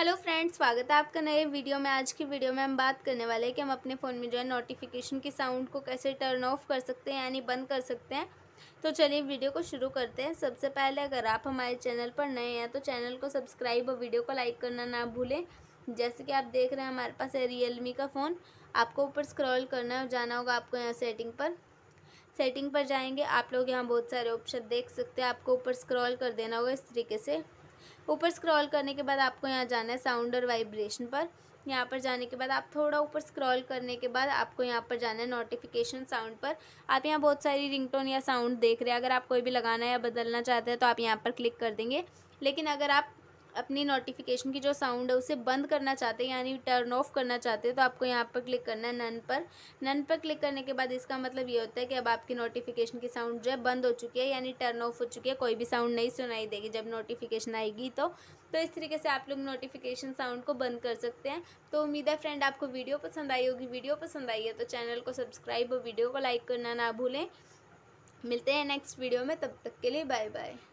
hello friends स्वागत है आपका नए वीडियो में आज की वीडियो में हम बात करने वाले हैं कि हम अपने फ़ोन में जो है नोटिफिकेशन की साउंड को कैसे टर्न ऑफ कर सकते हैं यानी बंद कर सकते हैं तो चलिए वीडियो को शुरू करते हैं सबसे पहले अगर आप हमारे चैनल पर नए हैं तो चैनल को सब्सक्राइब और वीडियो को लाइक करना ना भूलें जैसे कि आप देख रहे हैं हमारे पास है रियल का फ़ोन आपको ऊपर स्क्रॉल करना है जाना होगा आपको यहाँ सेटिंग पर सेटिंग पर जाएंगे आप लोग यहाँ बहुत सारे ऑप्शन देख सकते हैं आपको ऊपर स्क्रॉल कर देना होगा इस तरीके से ऊपर स्क्रॉल करने के बाद आपको यहाँ जाना है साउंड और वाइब्रेशन पर यहाँ पर जाने के बाद आप थोड़ा ऊपर स्क्रॉल करने के बाद आपको यहाँ पर जाना है नोटिफिकेशन साउंड पर आप यहाँ बहुत सारी रिंगटोन या साउंड देख रहे हैं अगर आप कोई भी लगाना या बदलना चाहते हैं तो आप यहाँ पर क्लिक कर देंगे लेकिन अगर आप अपनी नोटिफिकेशन की जो साउंड है उसे बंद करना चाहते हैं यानी टर्न ऑफ करना चाहते हैं तो आपको यहाँ पर क्लिक करना है नन पर नन पर क्लिक करने के बाद इसका मतलब ये होता है कि अब आपकी नोटिफिकेशन की साउंड जो है बंद हो चुकी है यानी टर्न ऑफ हो चुकी है कोई भी साउंड नहीं सुनाई देगी जब नोटिफिकेशन आएगी तो तो इस तरीके से आप लोग नोटिफिकेशन साउंड को बंद कर सकते हैं तो उम्मीद है फ्रेंड आपको वीडियो पसंद आई होगी वीडियो पसंद आई है तो चैनल को सब्सक्राइब और वीडियो को लाइक करना ना भूलें मिलते हैं नेक्स्ट वीडियो में तब तक के लिए बाय बाय